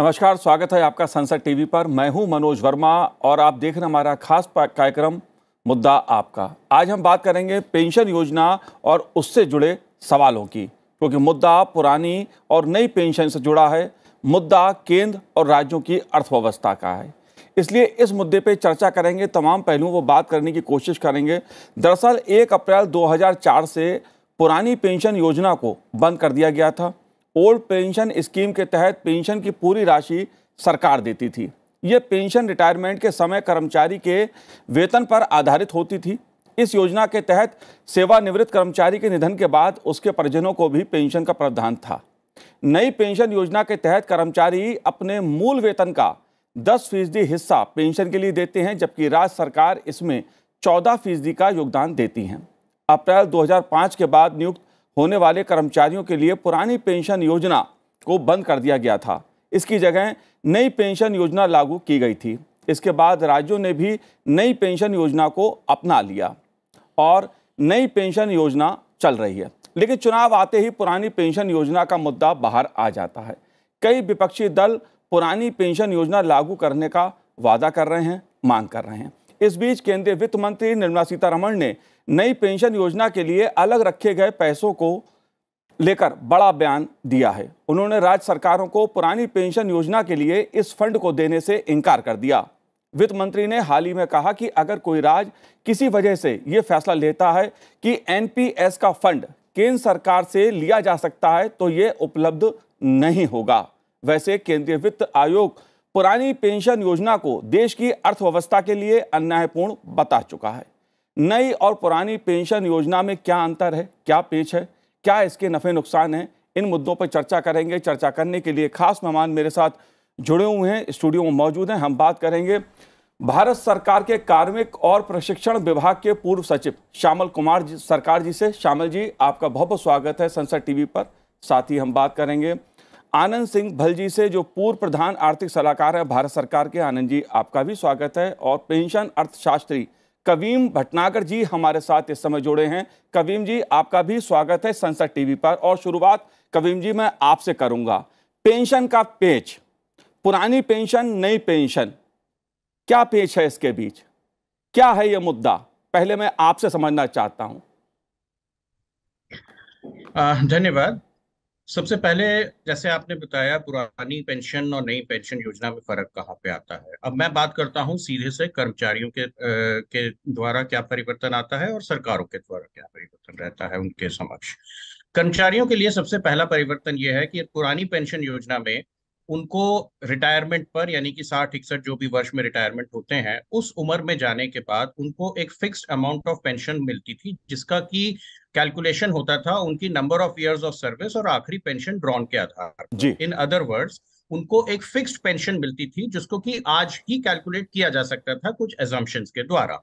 नमस्कार स्वागत है आपका संसद टीवी पर मैं हूं मनोज वर्मा और आप देख रहे हमारा खास कार्यक्रम मुद्दा आपका आज हम बात करेंगे पेंशन योजना और उससे जुड़े सवालों की क्योंकि मुद्दा पुरानी और नई पेंशन से जुड़ा है मुद्दा केंद्र और राज्यों की अर्थव्यवस्था का है इसलिए इस मुद्दे पर चर्चा करेंगे तमाम पहलुओं को बात करने की कोशिश करेंगे दरअसल एक अप्रैल 2004 से पुरानी पेंशन योजना को बंद कर दिया गया था ओल्ड पेंशन स्कीम के तहत पेंशन की पूरी राशि सरकार देती थी ये पेंशन रिटायरमेंट के समय कर्मचारी के वेतन पर आधारित होती थी इस योजना के तहत सेवानिवृत्त कर्मचारी के निधन के बाद उसके परिजनों को भी पेंशन का प्रावधान था नई पेंशन योजना के तहत कर्मचारी अपने मूल वेतन का 10 फीसदी हिस्सा पेंशन के लिए देते हैं जबकि राज्य सरकार इसमें 14 फीसदी का योगदान देती हैं अप्रैल 2005 के बाद नियुक्त होने वाले कर्मचारियों के लिए पुरानी पेंशन योजना को बंद कर दिया गया था इसकी जगह नई पेंशन योजना लागू की गई थी इसके बाद राज्यों ने भी नई पेंशन योजना को अपना लिया और नई पेंशन योजना चल रही है लेकिन चुनाव आते ही पुरानी पेंशन योजना का मुद्दा बाहर आ जाता है कई विपक्षी दल पुरानी पेंशन योजना लागू करने का वादा कर रहे हैं मांग कर रहे हैं इस बीच केंद्रीय वित्त मंत्री निर्मला सीतारमण ने नई पेंशन योजना के लिए अलग रखे गए पैसों को लेकर बड़ा बयान दिया है उन्होंने राज्य सरकारों को पुरानी पेंशन योजना के लिए इस फंड को देने से इनकार कर दिया वित्त मंत्री ने हाल ही में कहा कि अगर कोई राज्य किसी वजह से ये फैसला लेता है कि एनपीएस का फंड केंद्र सरकार से लिया जा सकता है तो ये उपलब्ध नहीं होगा वैसे केंद्रीय वित्त आयोग पुरानी पेंशन योजना को देश की अर्थव्यवस्था के लिए अन्यायपूर्ण बता चुका है नई और पुरानी पेंशन योजना में क्या अंतर है क्या पेच है क्या इसके नफ़े नुकसान हैं इन मुद्दों पर चर्चा करेंगे चर्चा करने के लिए खास मेहमान मेरे साथ जुड़े हुए हैं स्टूडियो में मौजूद हैं हम बात करेंगे भारत सरकार के कार्मिक और प्रशिक्षण विभाग के पूर्व सचिव श्यामल कुमार जी, सरकार जी से श्यामल जी आपका बहुत बहुत स्वागत है संसद टीवी पर साथ ही हम बात करेंगे आनंद सिंह भल जी से जो पूर्व प्रधान आर्थिक सलाहकार है भारत सरकार के आनंद जी आपका भी स्वागत है और पेंशन अर्थशास्त्री कवीम भटनागर जी हमारे साथ इस समय जुड़े हैं कवीम जी आपका भी स्वागत है संसद टीवी पर और शुरुआत कवीम जी मैं आपसे करूंगा पेंशन का पेच पुरानी पेंशन नई पेंशन क्या पेच है इसके बीच क्या है ये मुद्दा पहले मैं आपसे समझना चाहता हूं धन्यवाद सबसे पहले जैसे आपने बताया पुरानी पेंशन और नई पेंशन योजना में फर्क कहाँ पे आता है अब मैं बात करता हूँ सीधे से कर्मचारियों के आ, के द्वारा क्या परिवर्तन आता है और सरकारों के द्वारा क्या परिवर्तन रहता है उनके समक्ष कर्मचारियों के लिए सबसे पहला परिवर्तन ये है कि पुरानी पेंशन योजना में उनको रिटायरमेंट पर यानी कि साठ इकसठ जो भी वर्ष में रिटायरमेंट होते हैं उस उम्र में जाने के बाद उनको एक फिक्स्ड अमाउंट ऑफ पेंशन मिलती थी जिसका कि कैलकुलेशन होता था उनकी number of years of service और आखिरी पेंशन ड्रॉन के आधार इन अदर वर्ड्स उनको एक फिक्स्ड पेंशन मिलती थी जिसको कि आज ही कैलकुलेट किया जा सकता था कुछ एजम्पन के द्वारा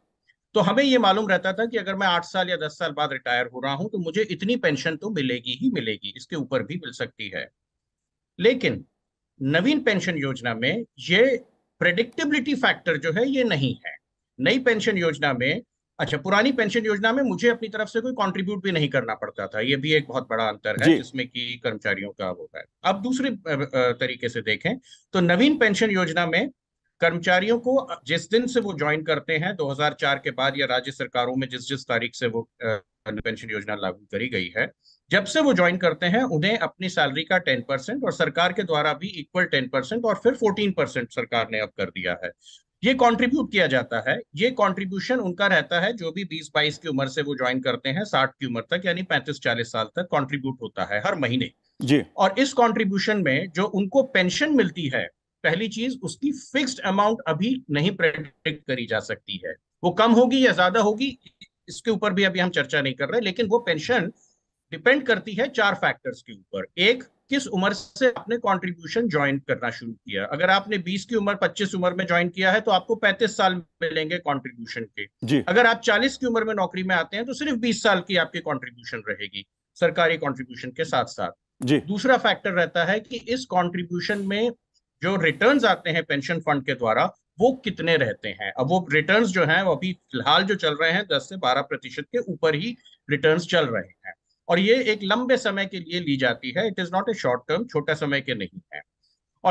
तो हमें ये मालूम रहता था कि अगर मैं आठ साल या दस साल बाद रिटायर हो रहा हूं तो मुझे इतनी पेंशन तो मिलेगी ही मिलेगी इसके ऊपर भी मिल सकती है लेकिन नवीन पेंशन योजना में ये प्रेडिक्टेबिलिटी फैक्टर जो है ये नहीं है नई पेंशन योजना में अच्छा पुरानी पेंशन योजना में मुझे अपनी तरफ से कोई कंट्रीब्यूट भी नहीं करना पड़ता था ये भी एक बहुत बड़ा अंतर है जिसमें कि कर्मचारियों का वो है अब दूसरे तरीके से देखें तो नवीन पेंशन योजना में कर्मचारियों को जिस दिन से वो ज्वाइन करते हैं 2004 के बाद या राज्य सरकारों में जिस जिस तारीख से वो पेंशन योजना लागू करी गई है जब से वो ज्वाइन करते हैं उन्हें अपनी सैलरी का टेन परसेंट और सरकार के द्वारा भी इक्वल टेन परसेंट और फिर फोर्टीन परसेंट सरकार ने अब कर दिया है ये कंट्रीब्यूट किया जाता है ये कंट्रीब्यूशन उनका रहता है जो भी बीस बाईस की उम्र से वो ज्वाइन करते हैं साठ की उम्र तक यानी पैंतीस चालीस साल तक कॉन्ट्रीब्यूट होता है हर महीने जी और इस कॉन्ट्रीब्यूशन में जो उनको पेंशन मिलती है पहली चीज उसकी फिक्स्ड अमाउंट अभी नहीं प्रेडिक्ट करी जा सकती है वो कम होगी या ज्यादा होगी इसके ऊपर भी अभी हम चर्चा नहीं कर रहे लेकिन वो पेंशन डिपेंड करती है चार फैक्टर्स के ऊपर एक किस उम्र से आपने कंट्रीब्यूशन ज्वाइन करना शुरू किया अगर आपने 20 की उम्र 25 उम्र में ज्वाइन किया है तो आपको 35 साल मिलेंगे कंट्रीब्यूशन के जी। अगर आप 40 की उम्र में नौकरी में आते हैं तो सिर्फ 20 साल की आपकी कंट्रीब्यूशन रहेगी सरकारी कंट्रीब्यूशन के साथ साथ जी। दूसरा फैक्टर रहता है कि इस कॉन्ट्रीब्यूशन में जो रिटर्न आते हैं पेंशन फंड के द्वारा वो कितने रहते हैं अब वो रिटर्न जो है वो अभी फिलहाल जो चल रहे हैं दस से बारह प्रतिशत के ऊपर ही रिटर्न चल रहे हैं और ये एक लंबे समय के लिए ली जाती है it is not a short term छोटा समय के नहीं है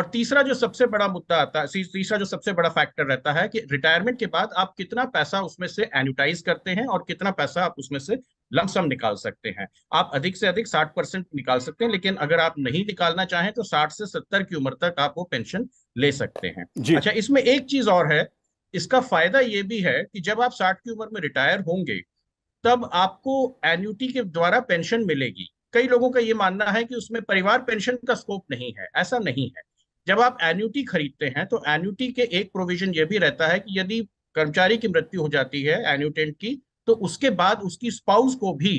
और तीसरा जो सबसे बड़ा मुद्दा आता है तीसरा जो सबसे बड़ा फैक्टर रहता है कि रिटायरमेंट के बाद आप कितना पैसा उसमें से एनिटाइज करते हैं और कितना पैसा आप उसमें से लमसम निकाल सकते हैं आप अधिक से अधिक 60 परसेंट निकाल सकते हैं लेकिन अगर आप नहीं निकालना चाहें तो 60 से 70 की उम्र तक आप वो पेंशन ले सकते हैं अच्छा इसमें एक चीज और है इसका फायदा ये भी है कि जब आप 60 की उम्र में रिटायर होंगे तब आपको एन्यूटी के द्वारा पेंशन मिलेगी कई लोगों का ये मानना है कि उसमें परिवार पेंशन का स्कोप नहीं है ऐसा नहीं है जब आप एन्यूटी खरीदते हैं तो एन्यूटी के एक प्रोविजन यह भी रहता है कि यदि कर्मचारी की मृत्यु हो जाती है एन्यूटेंट की तो उसके बाद उसकी स्पाउस को भी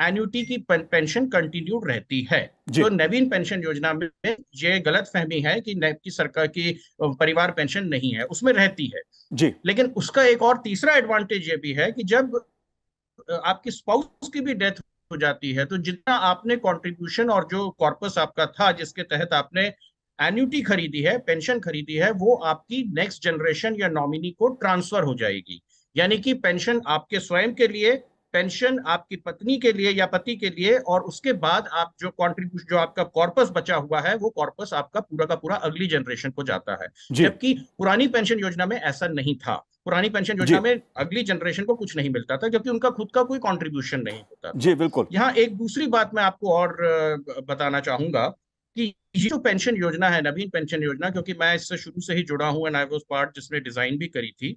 एन्यूटी की पेंशन कंटिन्यूड रहती है तो नवीन पेंशन योजना में ये गलत फहमी है कि की सरकार की परिवार पेंशन नहीं है उसमें रहती है जी लेकिन उसका एक और तीसरा एडवांटेज ये भी है कि जब आपके स्पाउस की भी डेथ हो जाती है तो जितना आपने कॉन्ट्रीब्यूशन और जो कॉर्पस आपका था जिसके तहत आपने एन्यूटी खरीदी है पेंशन खरीदी है वो आपकी नेक्स्ट जनरेशन या नॉमिनी को ट्रांसफर हो जाएगी यानी कि पेंशन आपके स्वयं के लिए पेंशन आपकी पत्नी के लिए या पति के लिए और उसके बाद आप जो कॉन्ट्रीब्यूशन जो आपका कॉर्पस बचा हुआ है वो कॉर्पस आपका पूरा का पूरा अगली जनरेशन को जाता है जबकि पुरानी पेंशन योजना में ऐसा नहीं था पुरानी पेंशन योजना में अगली जनरेशन को कुछ नहीं मिलता था जबकि उनका खुद का कोई कॉन्ट्रीब्यूशन नहीं होता जी बिल्कुल यहाँ एक दूसरी बात मैं आपको और बताना चाहूंगा कि ये जो पेंशन योजना है नवीन पेंशन योजना क्योंकि मैं इससे शुरू से ही जुड़ा हूँ एंड आई पार्ट जिसने डिजाइन भी करी थी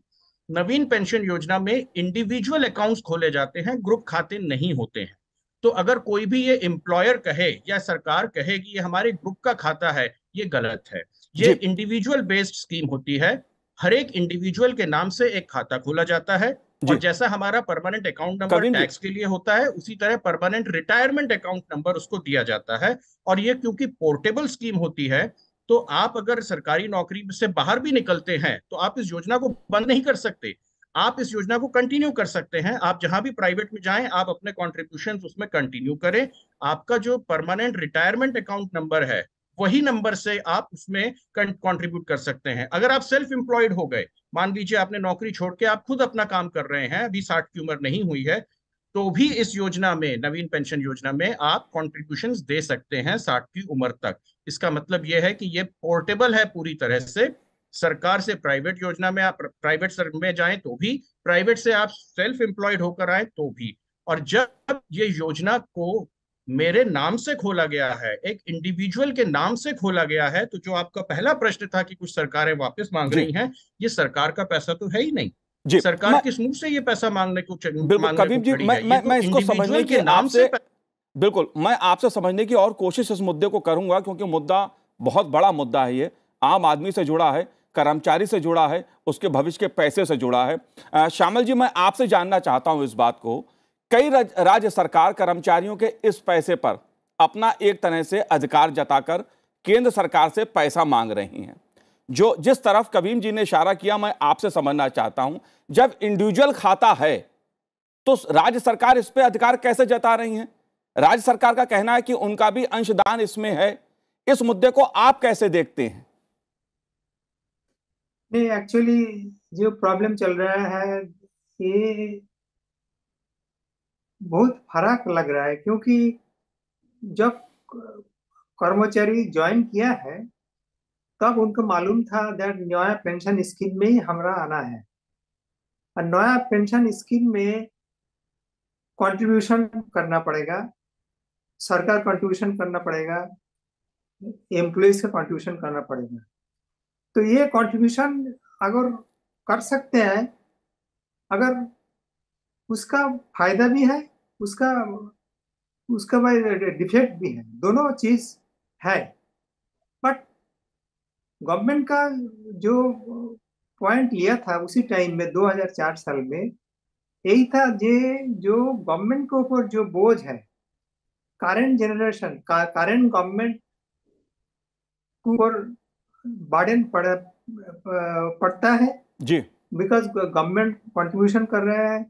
नवीन पेंशन योजना में इंडिविजुअल अकाउंट्स खोले जाते हैं ग्रुप खाते नहीं होते हैं तो अगर कोई भी ये एम्प्लॉयर कहे या सरकार कहे कि ये हमारे ग्रुप का खाता है ये गलत है ये इंडिविजुअल बेस्ड स्कीम होती है हर एक इंडिविजुअल के नाम से एक खाता खोला जाता है और जैसा हमारा परमानेंट अकाउंट नंबर टैक्स के लिए होता है उसी तरह परमानेंट रिटायरमेंट अकाउंट नंबर उसको दिया जाता है और ये क्योंकि पोर्टेबल स्कीम होती है तो आप अगर सरकारी नौकरी से बाहर भी निकलते हैं तो आप इस योजना को बंद नहीं कर सकते आप इस योजना को कंटिन्यू कर सकते हैं आप जहां भी प्राइवेट में जाएं आप अपने कॉन्ट्रीब्यूशन उसमें कंटिन्यू करें आपका जो परमानेंट रिटायरमेंट अकाउंट नंबर है वही नंबर से आप उसमें कंट्रीब्यूट कर सकते हैं अगर आप सेल्फ एम्प्लॉयड हो गए मान लीजिए आपने नौकरी छोड़ के आप खुद अपना काम कर रहे हैं अभी साठ की उम्र नहीं हुई है तो भी इस योजना में नवीन पेंशन योजना में आप कॉन्ट्रीब्यूशन दे सकते हैं साठ की उम्र तक इसका मतलब यह है कि ये पोर्टेबल है पूरी तरह से सरकार से प्राइवेट योजना में आप प्राइवेट में जाएं तो भी प्राइवेट से आप सेल्फ एम्प्लॉयड होकर आए तो भी और जब ये योजना को मेरे नाम से खोला गया है एक इंडिविजुअल के नाम से खोला गया है तो जो आपका पहला प्रश्न था कि कुछ सरकारें वापस मांग रही हैं ये सरकार का पैसा तो है ही नहीं जी, सरकार किस मुंह से ये पैसा मांगने को जी मैं, मैं, तो मैं इसको समझने के नाम से बिल्कुल मैं आपसे समझने की और कोशिश इस मुद्दे को करूंगा क्योंकि मुद्दा बहुत बड़ा मुद्दा है ये आम आदमी से जुड़ा है कर्मचारी से जुड़ा है उसके भविष्य के पैसे से जुड़ा है श्यामल जी मैं आपसे जानना चाहता हूं इस बात को कई राज्य सरकार कर्मचारियों के इस पैसे पर अपना एक तरह से अधिकार जताकर केंद्र सरकार से पैसा मांग रही हैं जो जिस तरफ कवीम जी ने इशारा किया मैं आपसे समझना चाहता हूं जब इंडिविजुअल खाता है तो राज्य सरकार इस पर अधिकार कैसे जता रही है राज्य सरकार का कहना है कि उनका भी अंशदान इसमें है इस मुद्दे को आप कैसे देखते हैं नहीं एक्चुअली जो प्रॉब्लम चल रहा है ये बहुत फर्क लग रहा है क्योंकि जब कर्मचारी ज्वाइन किया है तब उनको मालूम था दैट नया पेंशन स्कीम में ही हमारा आना है और नया पेंशन स्कीम में कंट्रीब्यूशन करना पड़ेगा सरकार कंट्रीब्यूशन करना पड़ेगा एम्प्लॉज का कंट्रीब्यूशन करना पड़ेगा तो ये कंट्रीब्यूशन अगर कर सकते हैं अगर उसका फायदा भी है उसका उसका भाई डिफेक्ट भी है दोनों चीज है बट गवर्नमेंट का जो पॉइंट लिया था उसी टाइम में 2004 साल में यही था जे जो गवर्नमेंट के ऊपर जो बोझ है करंट जनरेशन का करंट गवर्नमेंट ऊपर बर्डन पड़ पड़ता है जी बिकॉज गवर्नमेंट कंट्रीब्यूशन कर रहे हैं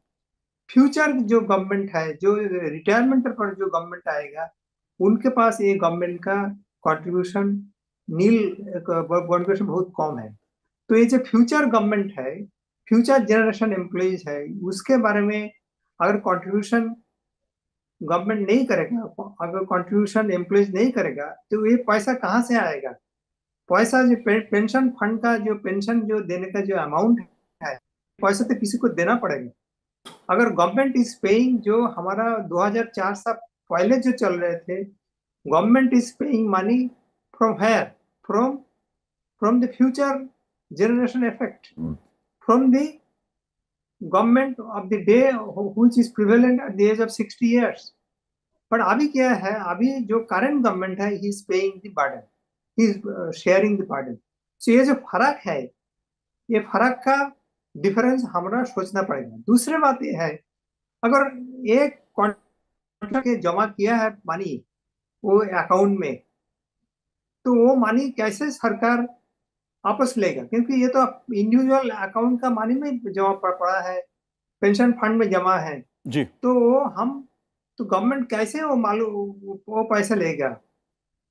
फ्यूचर जो गवर्नमेंट है जो रिटायरमेंट पर जो गवर्नमेंट आएगा उनके पास ये गवर्नमेंट का कॉन्ट्रीब्यूशन नील कॉन्ट्रीब्यूशन बहुत कम है तो ये जो फ्यूचर गवर्नमेंट है फ्यूचर जनरेशन एम्प्लॉयज है उसके बारे में अगर कॉन्ट्रीब्यूशन गवर्नमेंट नहीं करेगा अगर कॉन्ट्रीब्यूशन एम्प्लॉयज नहीं करेगा तो ये पैसा कहाँ से आएगा पैसा जो पे, पेंशन फंड का जो पेंशन जो देने का जो अमाउंट है पैसा तो किसी को देना पड़ेगा अगर गवर्नमेंट इज पेइंग जो हमारा 2004 से पहले जो चल रहे थे government is paying money from here from from the future generation effect from the government of the day day is prevalent at the age of of 60 years अभी क्या है अभी जो करंट गवर्नमेंट है he is paying the burden he is sharing the burden so ये जो फर्क है ये फर्क का डिफरेंस हमारा सोचना पड़ेगा दूसरी बात यह है अगर एक कॉन्ट्रैक्ट जमा किया है मनी वो अकाउंट में तो वो मनी कैसे सरकार वापस लेगा क्योंकि ये तो इंडिविजुअल अकाउंट का मानी में जमा पड़ा है पेंशन फंड में जमा है जी तो वो हम तो गवर्नमेंट कैसे वो मालूम वो पैसे लेगा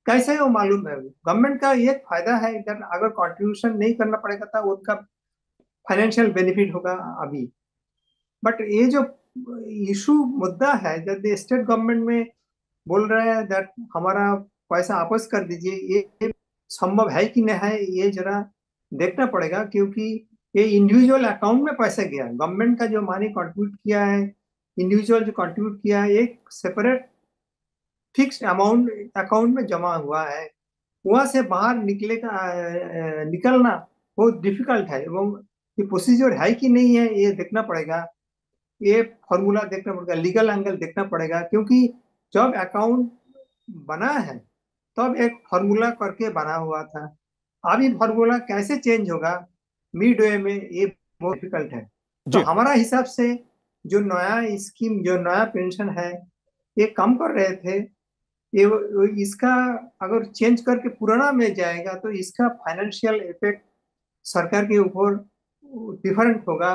कैसे वो मालूम है गवर्नमेंट का एक फायदा है इधर अगर कॉन्ट्रीब्यूशन नहीं करना पड़ेगा था तो उनका फाइनेंशियल बेनिफिट होगा अभी बट ये जो इशू मुद्दा है जब स्टेट गवर्नमेंट में बोल रहे हैं दैट हमारा पैसा वापस कर दीजिए ये संभव है कि नहीं है ये जरा देखना पड़ेगा क्योंकि ये इंडिविजुअल अकाउंट में पैसा गया गवर्नमेंट का जो मानी कंट्रीब्यूट किया है इंडिविजुअल जो कंट्रीब्यूट किया है एक सेपरेट फिक्स अमाउंट अकाउंट में जमा हुआ है वहाँ से बाहर निकले का निकलना बहुत डिफिकल्ट है एवं ये प्रोसीजर है कि नहीं है ये देखना पड़ेगा ये फॉर्मूला देखना पड़ेगा लीगल एंगल देखना पड़ेगा क्योंकि जब अकाउंट बना है तब एक फॉर्मूला करके बना हुआ था अब ये फॉर्मूला कैसे चेंज होगा मिड वे में ये बहुत डिफिकल्ट है तो हमारा हिसाब से जो नया स्कीम जो नया पेंशन है ये कम कर रहे थे ये इसका अगर चेंज करके पुराना में जाएगा तो इसका फाइनेंशियल इफेक्ट सरकार के ऊपर डिफरेंट होगा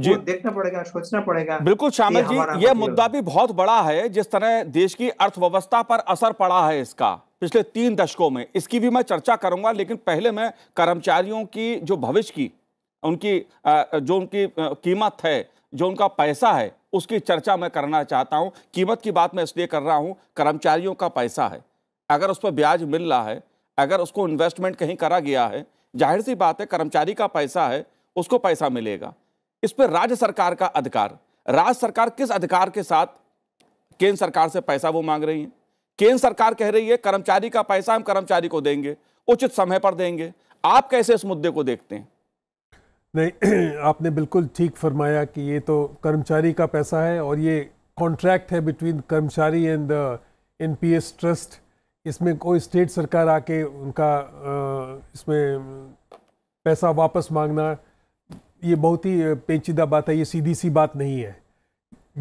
जी देखना पड़ेगा सोचना पड़ेगा बिल्कुल शामिल जी ये मुद्दा भी बहुत बड़ा है जिस तरह देश की अर्थव्यवस्था पर असर पड़ा है इसका पिछले तीन दशकों में इसकी भी मैं चर्चा करूंगा लेकिन पहले मैं कर्मचारियों की जो भविष्य की उनकी जो उनकी कीमत है जो उनका पैसा है उसकी चर्चा मैं करना चाहता हूँ कीमत की बात मैं इसलिए कर रहा हूँ कर्मचारियों का पैसा है अगर उस पर ब्याज मिल रहा है अगर उसको इन्वेस्टमेंट कहीं करा गया है जाहिर सी बात है कर्मचारी का पैसा है उसको पैसा मिलेगा इस पर राज्य सरकार का अधिकार राज्य सरकार किस अधिकार के साथ केंद्र सरकार से पैसा वो मांग रही है केंद्र सरकार कह रही है कर्मचारी का पैसा हम कर्मचारी को देंगे उचित समय पर देंगे आप कैसे इस मुद्दे को देखते हैं नहीं आपने बिल्कुल ठीक फरमाया कि ये तो कर्मचारी का पैसा है और ये कॉन्ट्रैक्ट है बिटवीन कर्मचारी एंड द एन ट्रस्ट इसमें कोई स्टेट सरकार आके उनका इसमें पैसा वापस मांगना ये बहुत ही पेचीदा बात है ये सीधी सी बात नहीं है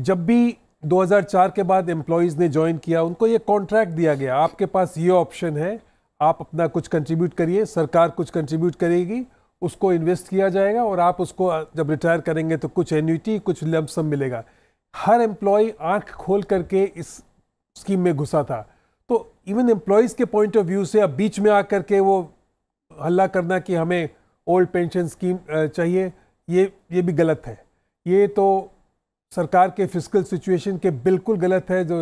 जब भी 2004 के बाद एम्प्लॉयज़ ने ज्वाइन किया उनको ये कॉन्ट्रैक्ट दिया गया आपके पास ये ऑप्शन है आप अपना कुछ कंट्रीब्यूट करिए सरकार कुछ कंट्रीब्यूट करेगी उसको इन्वेस्ट किया जाएगा और आप उसको जब रिटायर करेंगे तो कुछ एन्यूटी कुछ लमसम मिलेगा हर एम्प्लॉय आंख खोल करके इस स्कीम में घुसा था तो इवन एम्प्लॉयज़ के पॉइंट ऑफ व्यू से अब बीच में आकर के वो हल्ला करना कि हमें ओल्ड पेंशन स्कीम चाहिए ये ये भी गलत है ये तो सरकार के फिजिकल सिचुएशन के बिल्कुल गलत है जो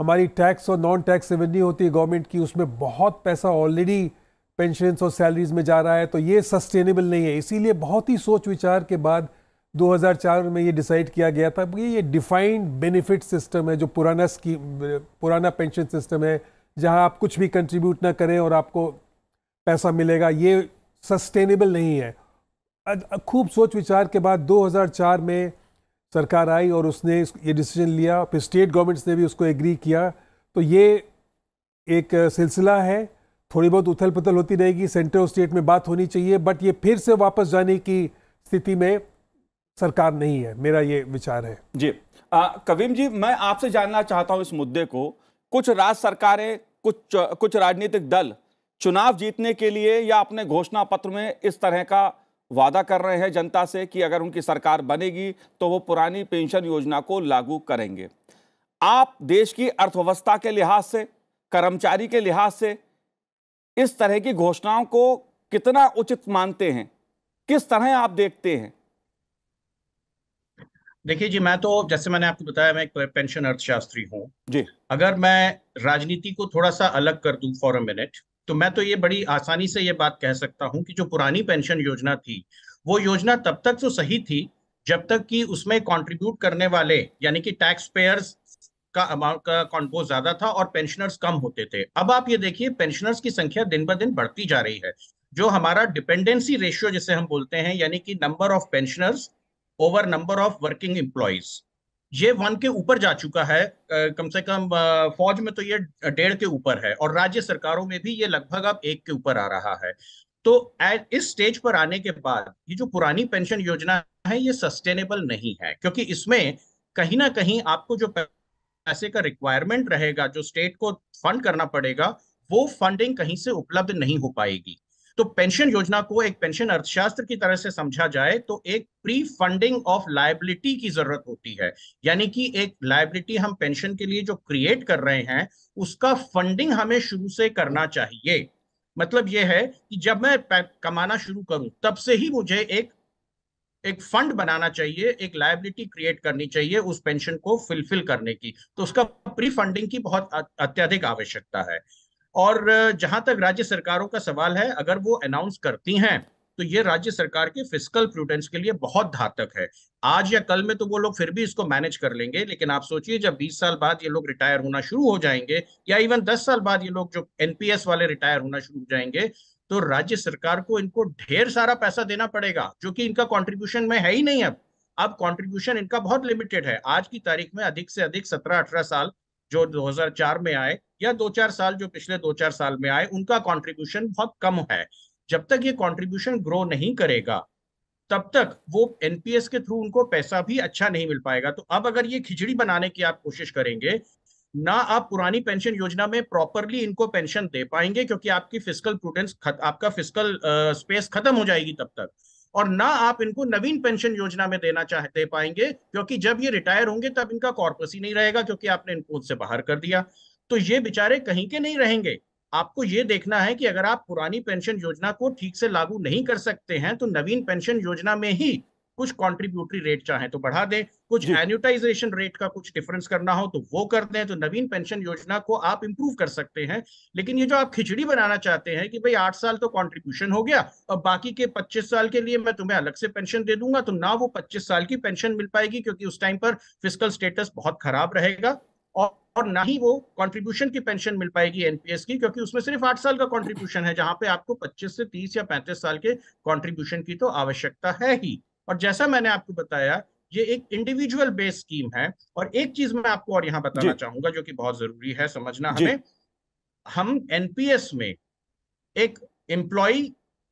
हमारी टैक्स और नॉन टैक्स रेवेन्यू होती है गवर्नमेंट की उसमें बहुत पैसा ऑलरेडी पेंशन और सैलरीज में जा रहा है तो ये सस्टेनेबल नहीं है इसीलिए बहुत ही सोच विचार के बाद 2004 में ये डिसाइड किया गया था कि ये डिफाइंड बेनिफिट सिस्टम है जो पुराना स्कीम पुराना पेंशन सिस्टम है जहां आप कुछ भी कंट्रीब्यूट ना करें और आपको पैसा मिलेगा ये सस्टेनेबल नहीं है खूब सोच विचार के बाद 2004 में सरकार आई और उसने ये डिसीजन लिया फिर स्टेट गवर्नमेंट्स ने भी उसको एग्री किया तो ये एक सिलसिला है थोड़ी बहुत उथल पुथल होती रहेगी सेंटर और स्टेट में बात होनी चाहिए बट ये फिर से वापस जाने की स्थिति में सरकार नहीं है मेरा ये विचार है जी कवीम जी मैं आपसे जानना चाहता हूँ इस मुद्दे को कुछ राज्य सरकारें कुछ कुछ राजनीतिक दल चुनाव जीतने के लिए या अपने घोषणा पत्र में इस तरह का वादा कर रहे हैं जनता से कि अगर उनकी सरकार बनेगी तो वो पुरानी पेंशन योजना को लागू करेंगे आप देश की अर्थव्यवस्था के लिहाज से कर्मचारी के लिहाज से इस तरह की घोषणाओं को कितना उचित मानते हैं किस तरह आप देखते हैं देखिए जी मैं तो जैसे मैंने आपको बताया मैं एक पेंशन अर्थशास्त्री हूं जी अगर मैं राजनीति को थोड़ा सा अलग कर दूं फॉर अ मिनट तो मैं तो ये बड़ी आसानी से ये बात कह सकता हूं कि जो पुरानी पेंशन योजना थी वो योजना तब तक तो सही थी जब तक कि उसमें कंट्रीब्यूट करने वाले यानी कि टैक्स पेयर्स का अमाउंट का कॉन्पोज ज्यादा था और पेंशनर्स कम होते थे अब आप ये देखिए पेंशनर्स की संख्या दिन ब दिन बढ़ती जा रही है जो हमारा डिपेंडेंसी रेशियो जिसे हम बोलते हैं यानी कि number of pensioners over number of working employees ये वन के ऊपर जा चुका है कम से कम फौज में तो ये डेढ़ के ऊपर है और राज्य सरकारों में भी ये लगभग अब एक के ऊपर आ रहा है तो इस स्टेज पर आने के बाद ये जो पुरानी पेंशन योजना है ये सस्टेनेबल नहीं है क्योंकि इसमें कहीं ना कहीं आपको जो पैसे का रिक्वायरमेंट रहेगा जो स्टेट को फंड करना पड़ेगा वो फंडिंग कहीं से उपलब्ध नहीं हो पाएगी तो पेंशन योजना को एक पेंशन अर्थशास्त्र की तरह से समझा जाए तो एक प्री फंडिंग ऑफ लाइबिलिटी की जरूरत होती है यानी कि एक लाइबिलिटी हम पेंशन के लिए जो क्रिएट कर रहे हैं उसका फंडिंग हमें शुरू से करना चाहिए मतलब यह है कि जब मैं कमाना शुरू करूं तब से ही मुझे एक एक फंड बनाना चाहिए एक लाइबिलिटी क्रिएट करनी चाहिए उस पेंशन को फिलफिल करने की तो उसका प्री फंडिंग की बहुत अत्यधिक आवश्यकता है और जहां तक राज्य सरकारों का सवाल है अगर वो अनाउंस करती हैं तो ये राज्य सरकार के फिजिकल प्रूडेंस के लिए बहुत घातक है आज या कल में तो वो लोग फिर भी इसको मैनेज कर लेंगे लेकिन आप सोचिए जब 20 साल बाद ये लोग रिटायर होना शुरू हो जाएंगे या इवन 10 साल बाद ये लोग जो एनपीएस वाले रिटायर होना शुरू हो जाएंगे तो राज्य सरकार को इनको ढेर सारा पैसा देना पड़ेगा जो कि इनका कॉन्ट्रीब्यूशन में है ही नहीं अब अब कॉन्ट्रीब्यूशन इनका बहुत लिमिटेड है आज की तारीख में अधिक से अधिक सत्रह अठारह साल जो 2004 में आए या दो चार साल जो पिछले दो चार साल में आए उनका कॉन्ट्रीब्यूशन बहुत कम है जब तक ये कॉन्ट्रीब्यूशन ग्रो नहीं करेगा तब तक वो एनपीएस के थ्रू उनको पैसा भी अच्छा नहीं मिल पाएगा तो अब अगर ये खिचड़ी बनाने की आप कोशिश करेंगे ना आप पुरानी पेंशन योजना में प्रॉपरली इनको पेंशन दे पाएंगे क्योंकि आपकी फिजिकल प्रूडेंस आपका फिजिकल स्पेस खत्म हो जाएगी तब तक और ना आप इनको नवीन पेंशन योजना में देना चाह दे पाएंगे क्योंकि जब ये रिटायर होंगे तब इनका कॉर्पस ही नहीं रहेगा क्योंकि आपने इनको उससे बाहर कर दिया तो ये बेचारे कहीं के नहीं रहेंगे आपको ये देखना है कि अगर आप पुरानी पेंशन योजना को ठीक से लागू नहीं कर सकते हैं तो नवीन पेंशन योजना में ही कुछ कॉन्ट्रीब्यूटरी रेट चाहे तो बढ़ा दें कुछ एन्यूटाइजेशन रेट का कुछ डिफरेंस करना हो तो वो कर दें तो नवीन पेंशन योजना को आप इंप्रूव कर सकते हैं लेकिन ये जो आप खिचड़ी बनाना चाहते हैं कि भाई आठ साल तो कॉन्ट्रीब्यूशन हो गया और बाकी के पच्चीस साल के लिए मैं तुम्हें अलग से पेंशन दे दूंगा तो ना वो पच्चीस साल की पेंशन मिल पाएगी क्योंकि उस टाइम पर फिजिकल स्टेटस बहुत खराब रहेगा और और ना ही वो कंट्रीब्यूशन की पेंशन मिल पाएगी एनपीएस की क्योंकि उसमें सिर्फ आठ साल का कंट्रीब्यूशन है जहां पे आपको 25 से 30 या 35 साल के कंट्रीब्यूशन की तो आवश्यकता है ही और जैसा मैंने आपको बताया ये एक इंडिविजुअल बेस स्कीम है और एक चीज मैं आपको और यहाँ बताना चाहूंगा जो कि बहुत जरूरी है समझना हमें हम एनपीएस में एक एम्प्लॉय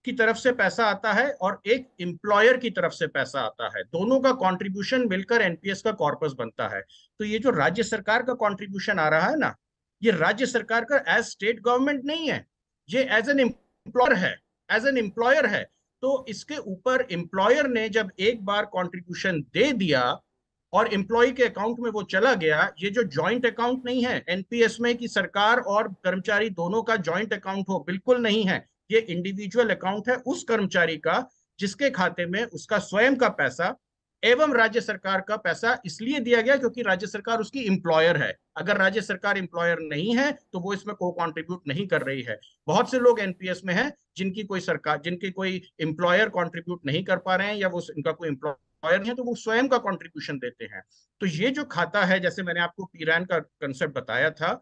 की तरफ से पैसा आता है और एक एम्प्लॉयर की तरफ से पैसा आता है दोनों का कंट्रीब्यूशन मिलकर एनपीएस का कॉर्पस बनता है तो ये जो राज्य सरकार का कंट्रीब्यूशन आ रहा है ना ये राज्य सरकार का एज स्टेट गवर्नमेंट नहीं है ये एज एन एम्प्लॉयर है एज एन एम्प्लॉयर है तो इसके ऊपर एम्प्लॉयर ने जब एक बार कॉन्ट्रीब्यूशन दे दिया और एम्प्लॉय के अकाउंट में वो चला गया ये जो जॉइंट अकाउंट नहीं है एनपीएस में कि सरकार और कर्मचारी दोनों का जॉइंट अकाउंट हो बिल्कुल नहीं है ये इंडिविजुअल अकाउंट है उस कर्मचारी का जिसके खाते में उसका स्वयं का पैसा एवं राज्य सरकार का पैसा इसलिए दिया गया क्योंकि राज्य सरकार उसकी इंप्लॉयर है अगर राज्य सरकार इंप्लॉयर नहीं है तो वो इसमें को कॉन्ट्रीब्यूट नहीं कर रही है बहुत से लोग एनपीएस में हैं जिनकी कोई सरकार जिनकी कोई इंप्लॉयर कॉन्ट्रीब्यूट नहीं कर पा रहे हैं या वो इनका कोई इंप्लॉयर है तो वो स्वयं का कॉन्ट्रीब्यूशन देते हैं तो ये जो खाता है जैसे मैंने आपको पीरान का कंसेप्ट बताया था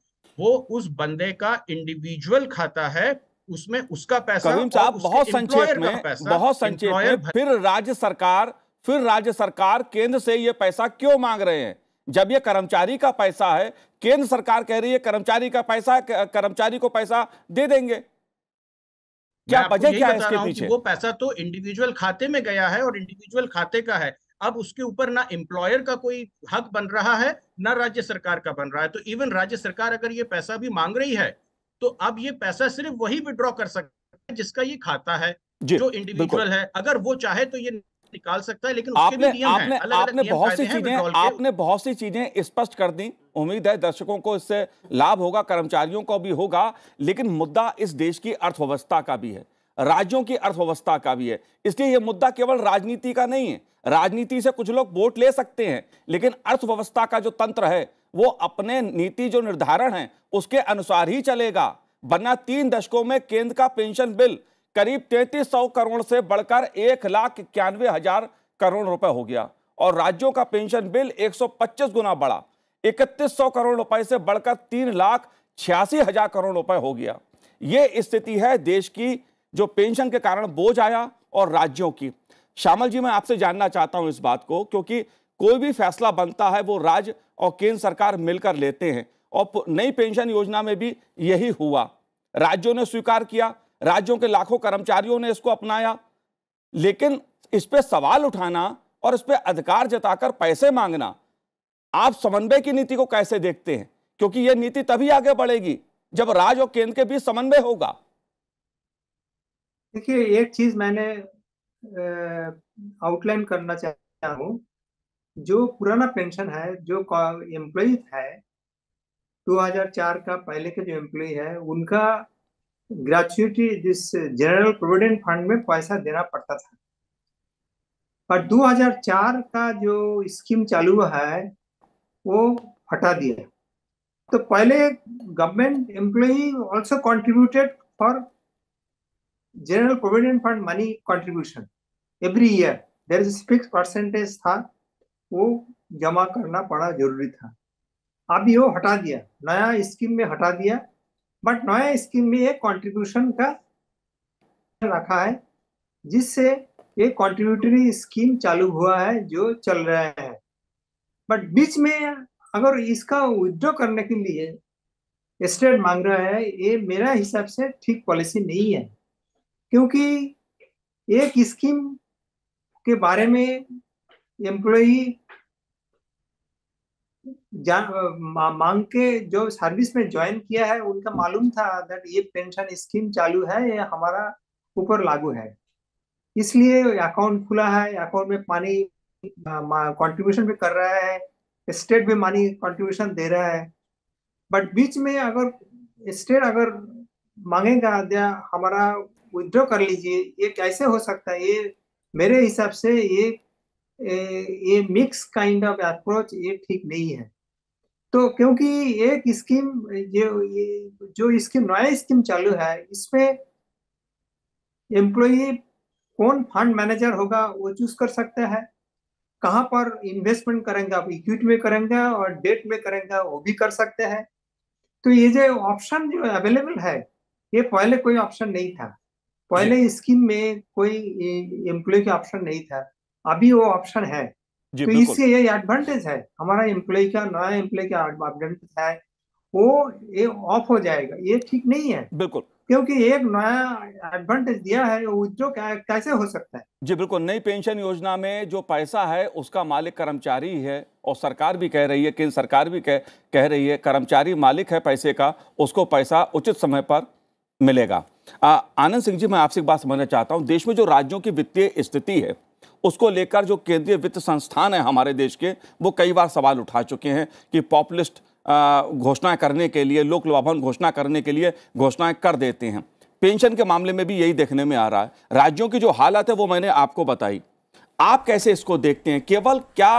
वो उस बंदे का इंडिविजुअल खाता है उसमें उसका पैसा करीम साहब बहुत संक्षेप में बहुत संक्षेप में फिर राज्य सरकार फिर राज्य सरकार केंद्र से ये पैसा क्यों मांग रहे हैं जब ये कर्मचारी का पैसा है केंद्र सरकार कह रही है कर्मचारी का पैसा कर्मचारी को पैसा दे देंगे क्या वजह क्या है इसके पीछे वो पैसा तो इंडिविजुअल खाते में गया है और इंडिविजुअल खाते का है अब उसके ऊपर ना एम्प्लॉयर का कोई हक बन रहा है ना राज्य सरकार का बन रहा है तो इवन राज्य सरकार अगर ये पैसा भी मांग रही है तो अब ये पैसा सिर्फ वही विड्रॉ कर सकता है जिसका ये खाता है जो इंडिविजुअल है अगर वो चाहे तो ये निकाल सकता है लेकिन आपने आपने अलग आपने बहुत सी चीजें आपने बहुत सी चीजें स्पष्ट कर दी उम्मीद है दर्शकों को इससे लाभ होगा कर्मचारियों को भी होगा लेकिन मुद्दा इस देश की अर्थव्यवस्था का भी है राज्यों की अर्थव्यवस्था का भी है इसलिए यह मुद्दा केवल राजनीति का नहीं है राजनीति से कुछ लोग वोट ले सकते हैं लेकिन अर्थव्यवस्था का जो तंत्र है वो अपने नीति जो निर्धारण है उसके अनुसार ही चलेगा वरना तीन दशकों में केंद्र का पेंशन बिल करीब तैतीस करोड़ से बढ़कर एक लाख इक्यानवे हजार करोड़ रुपए हो गया और राज्यों का पेंशन बिल 125 गुना बढ़ा इकतीस करोड़ रुपए से बढ़कर तीन लाख छियासी हजार करोड़ रुपए हो गया ये स्थिति है देश की जो पेंशन के कारण बोझ आया और राज्यों की श्यामल जी मैं आपसे जानना चाहता हूं इस बात को क्योंकि कोई भी फैसला बनता है वो राज्य और केंद्र सरकार मिलकर लेते हैं और नई पेंशन योजना में भी यही हुआ राज्यों ने स्वीकार किया राज्यों के लाखों कर्मचारियों ने इसको अपनाया लेकिन इस पर सवाल उठाना और इस पर अधिकार जताकर पैसे मांगना आप समन्वय की नीति को कैसे देखते हैं क्योंकि यह नीति तभी आगे बढ़ेगी जब राज्य और केंद्र के बीच समन्वय होगा देखिए एक चीज मैंने आउटलाइन करना चाहता हूँ जो पुराना पेंशन है जो एम्प्लॉय है 2004 का पहले के जो एम्प्लॉय है उनका ग्रेचुटी जिस जनरल प्रोविडेंट फंड में पैसा देना पड़ता था पर 2004 का जो स्कीम चालू है वो हटा दिया तो पहले government employee also contributed for general provident fund money contribution every year there is fix percentage था वो जमा करना पड़ा जरूरी था अभी वो हटा दिया नया स्कीम में हटा दिया बट नया स्कीम में एक कॉन्ट्रीब्यूशन का रखा है जिससे एक कॉन्ट्रीब्यूटरी स्कीम चालू हुआ है जो चल रहा है बट बीच में अगर इसका विड्रॉ करने के लिए स्टेट मांग रहा है ये मेरा हिसाब से ठीक पॉलिसी नहीं है क्योंकि एक स्कीम के बारे में एम्प्लॉई मांग के जो सर्विस में ज्वाइन किया है उनका मालूम था दैट ये पेंशन स्कीम चालू है ये हमारा ऊपर लागू है इसलिए अकाउंट खुला है अकाउंट में पानी कंट्रीब्यूशन भी कर रहा है स्टेट भी मानी कंट्रीब्यूशन दे रहा है बट बीच में अगर स्टेट अगर मांगेगा दिया हमारा विद्रॉ कर लीजिए ये कैसे हो सकता है ये मेरे हिसाब से ये ये मिक्स काइंड ऑफ अप्रोच ये ठीक नहीं है तो क्योंकि एक स्कीम जो जो स्कीम नया स्कीम चालू है इसमें एम्प्लॉय कौन फंड मैनेजर होगा वो चूज कर सकता है कहाँ पर इन्वेस्टमेंट करेंगे आप इक्विटी में करेंगे और डेट में करेंगे वो भी कर सकते हैं तो ये जो ऑप्शन जो अवेलेबल है ये पहले कोई ऑप्शन नहीं था पहले स्कीम में कोई एम्प्लॉय का ऑप्शन नहीं था अभी वो ऑप्शन है तो इससे ये एडवांटेज है हमारा एम्प्लॉय का नया एम्प्लॉय का एडवांटेज है वो ये ऑफ हो जाएगा ये ठीक नहीं है बिल्कुल क्योंकि एक नया एडवांटेज दिया है विद्रो कैसे हो सकता है जी बिल्कुल नई पेंशन योजना में जो पैसा है उसका मालिक कर्मचारी है और सरकार भी कह रही है केंद्र सरकार भी कह कह रही है कर्मचारी मालिक है पैसे का उसको पैसा उचित समय पर मिलेगा आनंद सिंह जी मैं आपसे एक बात समझना चाहता हूँ देश में जो राज्यों की वित्तीय स्थिति है उसको लेकर जो केंद्रीय वित्त संस्थान है हमारे देश के वो कई बार सवाल उठा चुके हैं कि पॉपुलिस्ट घोषणाएं करने के लिए लोक लोभावन घोषणा करने के लिए घोषणाएं कर देते हैं पेंशन के मामले में भी यही देखने में आ रहा है राज्यों की जो हालत है वो मैंने आपको बताई आप कैसे इसको देखते हैं केवल क्या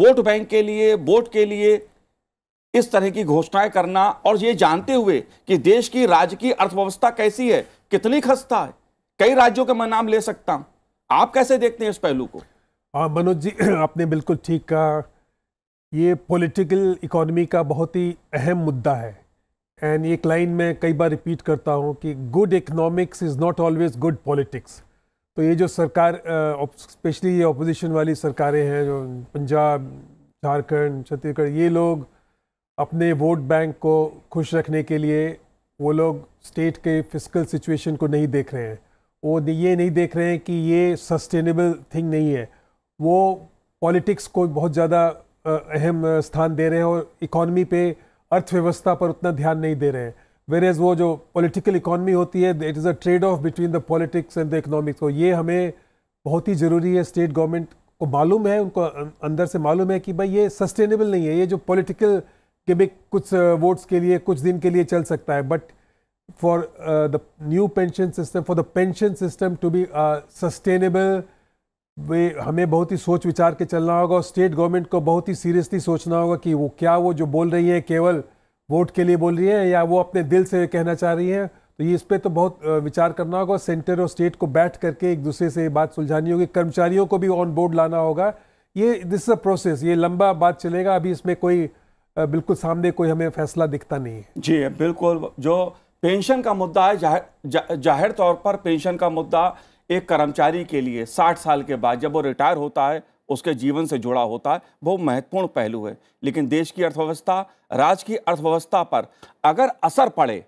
वोट बैंक के लिए वोट के लिए इस तरह की घोषणाएं करना और ये जानते हुए कि देश की राज्य की अर्थव्यवस्था कैसी है कितनी खस्ता है कई राज्यों के मैं नाम ले सकता हूं आप कैसे देखते हैं इस पहलू को हाँ मनोज जी आपने बिल्कुल ठीक कहा ये पॉलिटिकल इकोनॉमी का बहुत ही अहम मुद्दा है एंड एक लाइन मैं कई बार रिपीट करता हूँ कि good economics is not always good politics तो ये जो सरकार स्पेशली ये ऑपोजिशन वाली सरकारें हैं जो पंजाब झारखंड छत्तीसगढ़ ये लोग अपने वोट बैंक को खुश रखने के लिए वो लोग स्टेट के फिजिकल सिचुएशन को नहीं देख रहे हैं वो ये नहीं देख रहे हैं कि ये सस्टेनेबल थिंग नहीं है वो पॉलिटिक्स को बहुत ज़्यादा अहम स्थान दे रहे हैं और इकॉनमी पे अर्थव्यवस्था पर उतना ध्यान नहीं दे रहे हैं वेर एज़ वो जो पॉलिटिकल इकॉनमी होती है it is a trade off between the politics and the economics तो ये हमें बहुत ही ज़रूरी है स्टेट गवर्नमेंट को मालूम है उनको अं, अंदर से मालूम है कि भाई ये सस्टेनेबल नहीं है ये जो पॉलिटिकल भी कुछ वोट्स के लिए कुछ दिन के लिए चल सकता है but for uh, the new pension system, for the pension system to be uh, sustainable वे हमें बहुत ही सोच विचार के चलना होगा और स्टेट गवर्नमेंट को बहुत ही सीरियसली सोचना होगा कि वो क्या वो जो बोल रही हैं केवल वोट के लिए बोल रही हैं या वो अपने दिल से कहना चाह रही हैं तो ये इस पर तो बहुत विचार करना होगा सेंटर और स्टेट को बैठ करके एक दूसरे से बात सुलझानी होगी कर्मचारियों को भी ऑन बोर्ड लाना होगा ये दिस अ प्रोसेस ये लंबा बात चलेगा अभी इसमें कोई बिल्कुल सामने कोई हमें फैसला दिखता नहीं है जी बिल्कुल जो पेंशन का मुद्दा है जाहिर जा, जाहिर तौर पर पेंशन का मुद्दा एक कर्मचारी के लिए 60 साल के बाद जब वो रिटायर होता है उसके जीवन से जुड़ा होता है वो महत्वपूर्ण पहलू है लेकिन देश की अर्थव्यवस्था राज्य की अर्थव्यवस्था पर अगर असर पड़े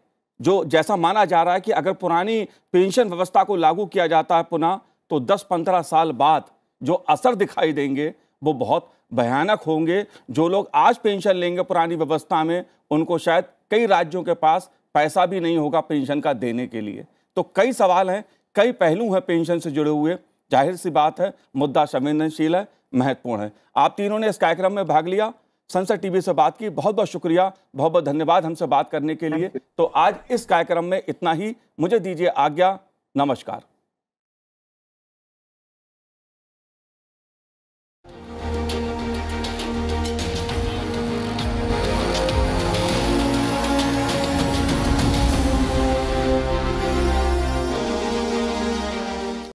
जो जैसा माना जा रहा है कि अगर पुरानी पेंशन व्यवस्था को लागू किया जाता है पुनः तो 10-15 साल बाद जो असर दिखाई देंगे वो बहुत भयानक होंगे जो लोग आज पेंशन लेंगे पुरानी व्यवस्था में उनको शायद कई राज्यों के पास पैसा भी नहीं होगा पेंशन का देने के लिए तो कई सवाल हैं कई पहलू हैं पेंशन से जुड़े हुए जाहिर सी बात है मुद्दा संवेदनशील है महत्वपूर्ण है आप तीनों ने इस कार्यक्रम में भाग लिया संसद टीवी से बात की बहुत बहुत शुक्रिया बहुत बहुत धन्यवाद हमसे बात करने के लिए तो आज इस कार्यक्रम में इतना ही मुझे दीजिए आज्ञा नमस्कार